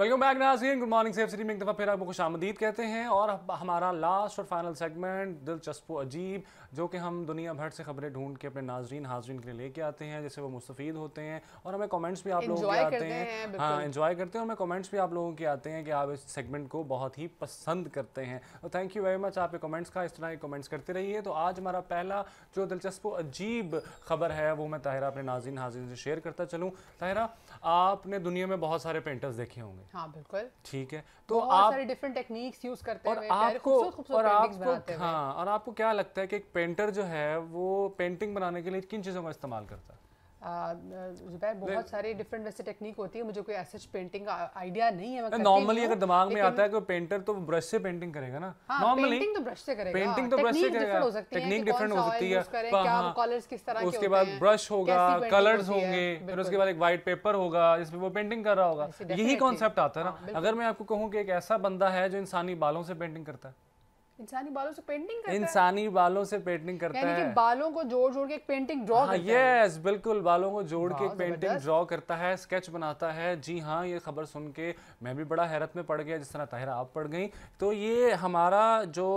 Welcome back Nazeen good morning safe city में एक दफ़ा फिर आपको खुश आमदीद कहते हैं और हमारा लास्ट और फाइनल सेगमेंट दिलचस्प अजीब जो कि हम दुनिया भर से खबरें ढूंढ के अपने नाजरीन हाजरीन के लिए लेके आते हैं जैसे वो मुस्तफ़ीद होते हैं और हमें कमेंट्स भी आप लोगों के आते हैं, हाँ इन्जॉय करते हैं और हमें कमेंट्स भी आप लोगों के आते हैं कि आप इस सेगमेंट को बहुत ही पसंद करते हैं तो थैंक यू वेरी मच आपके कॉमेंट्स का इस तरह कमेंट्स करते रहिए तो आज हमारा पहला जो दिलचस्प अजीब खबर है वो मैं ताहरा अपने नाजीन हाजरीन से शेयर करता चलूँ ताहरा आपने दुनिया में बहुत सारे पेंटर्स देखे होंगे हाँ बिल्कुल ठीक है तो आप सारे डिफरेंट टेक्निक्स यूज करते और आपको और आपको हाँ और आपको क्या लगता है कि एक पेंटर जो है वो पेंटिंग बनाने के लिए किन चीज़ों का इस्तेमाल करता है जुबैर बहुत सारे डिफरेंट वैसे टेक्निक होती है मुझे कोई ऐसे पेंटिंग का आइडिया नहीं है नॉर्मली अगर दिमाग में आता है कोई पेंटर तो ब्रश से पेंटिंग करेगा ना नॉर्मली हाँ, पेंटिंग तो ब्रश से करेगा पेंटिंग तो ब्रश से करेगा टेक्निक डिफरेंट हो सकती है कलर्स हाँ, हाँ। किस तरह उसके बाद ब्रश होगा कलर्स होंगे फिर उसके बाद एक वाइट पेपर होगा जिसपे वो पेंटिंग कर रहा होगा यही कॉन्सेप्ट आता है ना अगर मैं आपको कहूँ कि एक ऐसा बंदा है जो इंसानी बालों से पेंटिंग करता है इंसानी बालों से पेंटिंग करता इंसानी बालों से पेंटिंग हाँ, करता है कि बालों को जोड़ जोड़ के एक पेंटिंग ड्रॉ हाँ, करता यस बिल्कुल बालों को जोड़ के एक पेंटिंग ड्रॉ करता है स्केच बनाता है जी हाँ ये खबर सुन के मैं भी बड़ा हैरत में पड़ गया जिस तरह ताहिरा आप पड़ गई तो ये हमारा जो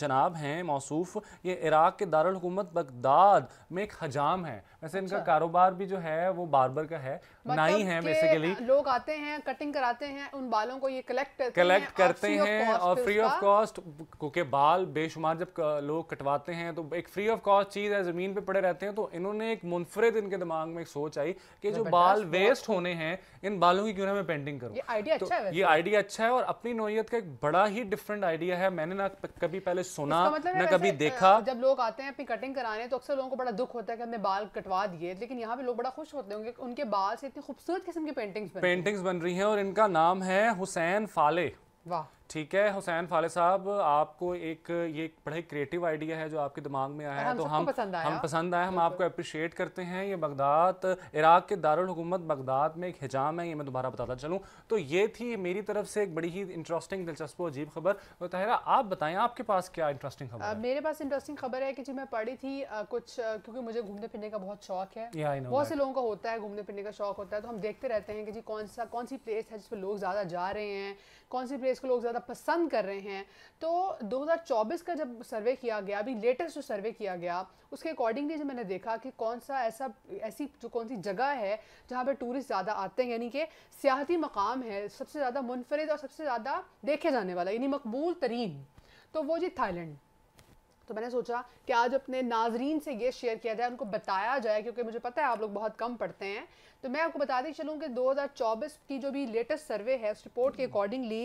जनाब हैं मौसूफ ये इराक के दारुल हुकूमत बगदाद में एक हजाम है वैसे इनका अच्छा। कारोबार भी जो है वो बारबर का है ना ही मतलब है बेसिकली लोग आते हैं कटिंग कराते हैं उन बालों को ये कलेक्ट करते कलेक्ट करते हैं और फ्री ऑफ कॉस्ट क्योंकि बाल बेशुमार जब लोग कटवाते हैं तो एक फ्री ऑफ कॉस्ट चीज़ है ज़मीन पे पड़े रहते हैं तो इन्होंने एक मुनफरद इनके दिमाग में एक सोच आई कि जो बाल वेस्ट होने हैं इन बालों की क्यों ना मैं पेंटिंग करूँ आइडिया अच्छा ये आइडिया अच्छा है और अपनी नोयत का एक बड़ा ही डिफरेंट आइडिया है मैंने ना कभी पहले सुना मतलब ना कभी देखा जब लोग आते हैं अपनी कटिंग कराने तो अक्सर लोगों को बड़ा दुख होता है कि हमने बाल कटवा दिए लेकिन यहाँ पे लोग बड़ा खुश होते हैं उनके बाल से खूबसूरत किस्म की पेंटिंग्स पेंटिंग्स बन रही हैं और इनका नाम है हुसैन फाले वाह ठीक है हुसैन फाले साहब आपको एक ये बड़ा ही क्रिएटिव आइडिया है जो आपके दिमाग में आया है तो हम पसंद आया। हम पसंद आया हम आपको अप्रिशिएट करते हैं ये बगदाद इराक के दारुल हुकूमत बगदाद में एक हिजाम है ये मैं दोबारा बताता चलूँ तो ये थी मेरी तरफ से एक बड़ी ही इंटरेस्टिंग दिलचस्प अजीब खबर तो तहरा आप बताएं आपके पास क्या इंटरेस्टिंग खबर है मेरे पास इंटरेस्टिंग खबर है कि जी मैं पढ़ी थी कुछ क्योंकि मुझे घूमने फिरने का बहुत शौक है बहुत से लोगों का होता है घूमने फिरने का शौक होता है तो हम देखते रहते हैं कि जी कौन सा कौन सी प्लेस है जिस पर लोग ज़्यादा जा रहे हैं कौन सी प्लेस को लोग ज़्यादा ज़्यादा पसंद कर रहे हैं तो 2024 का जब सर्वे किया गया अभी लेटेस्ट जो सर्वे किया गया उसके अकॉर्डिंगली जब मैंने देखा कि कौन सा ऐसा ऐसी जो कौन सी जगह है जहाँ पर टूरिस्ट ज़्यादा आते हैं यानी कि सियाहती मकाम है सबसे ज़्यादा मुनफरद और सबसे ज़्यादा देखे जाने वाला यानी मकबूल तरीन तो वो जी थाईलैंड तो मैंने सोचा कि आज अपने नाजरीन से ये शेयर किया जाए उनको बताया जाए क्योंकि मुझे पता है आप लोग बहुत कम पढ़ते हैं तो मैं आपको बताती चलूँ कि 2024 की जो भी लेटेस्ट सर्वे है उस रिपोर्ट के अकॉर्डिंगली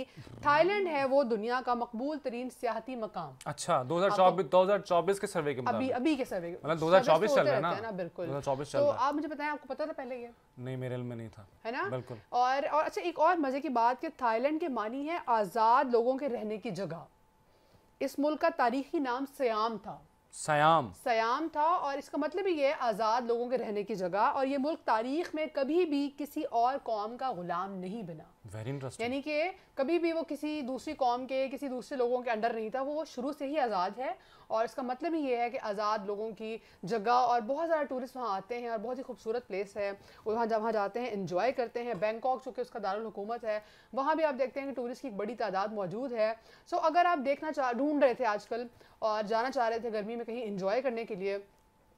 थाईलैंड है वो दुनिया का मकबूल तरीन सियाती मकाम अच्छा दो हजार चौबीस के सर्वे के अभी अभी के सर्वे मतलब 2024 तो चल रहा है ना, बिल्कुल तो चल तो आप मुझे बताएं आपको पता था पहले ये नहीं मेरे में नहीं था है ना बिल्कुल और और अच्छा एक और मजे की बात कि थाईलैंड के मानी है आजाद लोगों के रहने की जगह इस मुल्क का तारीखी नाम सयाम था सयाम सयाम था और इसका मतलब ही ये आज़ाद लोगों के रहने की जगह और ये मुल्क तारीख में कभी भी किसी और कौम का गुलाम नहीं बना वेरी इंटरेस्टिंग यानी कि कभी भी वो किसी दूसरी कौम के किसी दूसरे लोगों के अंडर नहीं था वो शुरू से ही आज़ाद है और इसका मतलब ही ये है कि आज़ाद लोगों की जगह और बहुत सारे टूरिस्ट वहाँ आते हैं और बहुत ही खूबसूरत प्लेस है वहाँ जब वहाँ जाते हैं इन्जॉय करते हैं बैंकॉक चूँकि उसका दारकूमत है वहाँ भी आप देखते हैं कि टूरिस्ट की बड़ी तादाद मौजूद है सो अगर आप देखना चाह ढूंढ रहे थे आजकल और जाना चाह रहे थे गर्मी में में कहीं इन्जॉय करने के लिए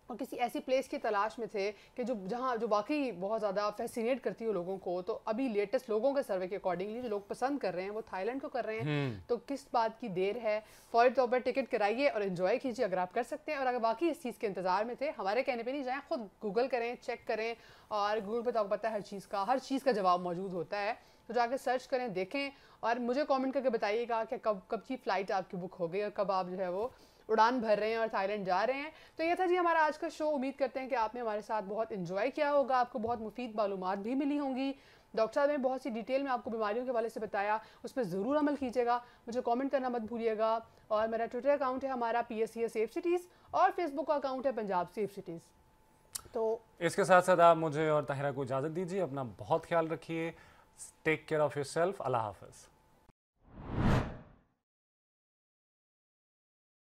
और किसी ऐसी प्लेस की तलाश में थे कि जो जहाँ जो वाकई बहुत ज़्यादा फैसिनेट करती हो लोगों को तो अभी लेटेस्ट लोगों के सर्वे के अकॉर्डिंगली जो लोग पसंद कर रहे हैं वो थाईलैंड को कर रहे हैं हम्म। तो किस बात की देर है फौरी तौर पर टिकट कराइए और इन्जॉय कीजिए अगर आप कर सकते हैं और अगर वाकई इस चीज़ के इंतज़ार में थे हमारे कहने पर नहीं जाएँ खुद गूगल करें चेक करें और गूगल पर तो आपको पता है हर चीज़ का हर चीज़ का जवाब मौजूद होता है तो जाकर सर्च करें देखें और मुझे कमेंट करके बताइएगा कि कब कब की फ़्लाइट आपकी बुक हो गई और कब आप जो है वो उड़ान भर रहे हैं और थाईलैंड जा रहे हैं तो ये था जी हमारा आज का शो उम्मीद करते हैं कि आपने हमारे साथ बहुत इन्जॉय किया होगा आपको बहुत मुफीद मालूम भी मिली होंगी डॉक्टर साहब ने बहुत सी डिटेल में आपको बीमारियों के वाले से बताया उस पर ज़रूर अमल कीजिएगा मुझे कमेंट करना मत भूलिएगा और मेरा ट्विटर अकाउंट है हमारा P S C safe cities और फेसबुक का अकाउंट है पंजाब सेफ सिटीज़ तो इसके साथ साथ आप मुझे और ताहिरा को इजाज़त दीजिए अपना बहुत ख्याल रखिए take care of yourself Allah half